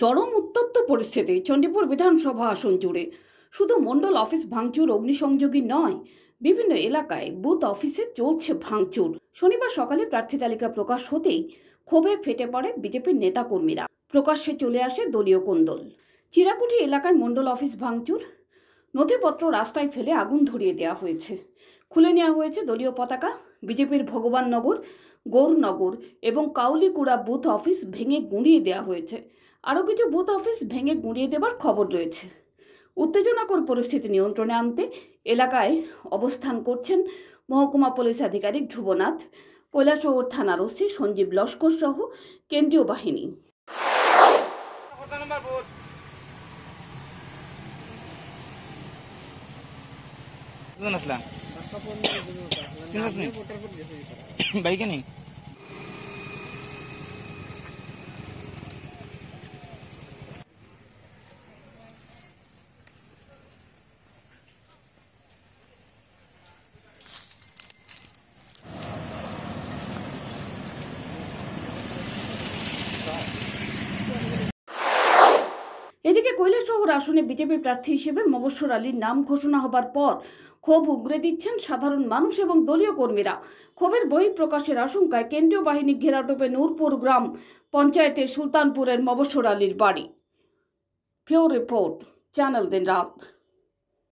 চরম উত্তপ্ত পরিস্থিতি চণ্ডীপুর বিধানসভা আসন জুড়ে শুধু মণ্ডল অফিস ভাঙচুর অগ্নিসংযোগী নয় বিভিন্ন এলাকায় বুথ অফিসে চলছে ভাঙচুর শনিবার সকালে প্রার্থী তালিকা প্রকাশ হতেই ক্ষোভে ফেটে পড়ে বিজেপির নেতাকর্মীরা প্রকাশ্যে চলে আসে দলীয় কোন্দল চিরাকুটি এলাকায় মণ্ডল অফিস ভাঙচুর নথিপত্র রাস্তায় ফেলে আগুন ধরিয়ে দেওয়া হয়েছে খুলে নেওয়া হয়েছে দলীয় পতাকা বিজেপির ভগবান নগর গৌরনগর এবং কাউলিকুড়া বুথ অফিস ভেঙে গুঁড়িয়ে দেওয়া হয়েছে আরও কিছু বুথ অফিস ভেঙে গুঁড়িয়ে দেবার খবর রয়েছে উত্তেজনাকর পরিস্থিতি নিয়ন্ত্রণে আনতে এলাকায় অবস্থান করছেন মহকুমা পুলিশ আধিকারিক ধ্রুবনাথ কৈলাসহর থানার ওসি সঞ্জীব লস্কর সহ কেন্দ্রীয় বাহিনী আসলাম भाई के नहीं কৈলাসহর আসনে বিজেপি প্রার্থী হিসেবে মবস্বর আলীর নাম ঘোষণা হবার পর ক্ষোভ উগরে দিচ্ছেন সাধারণ মানুষ এবং দলীয় কর্মীরা ক্ষোভের বহিঃপ্রকাশের আশঙ্কায় কেন্দ্রীয় বাহিনী ঘেরাটোপে নূরপুর গ্রাম পঞ্চায়েতের সুলতানপুরের মবস্বর আলীর বাড়ি ফেও রিপোর্ট চ্যানেল দিন রাত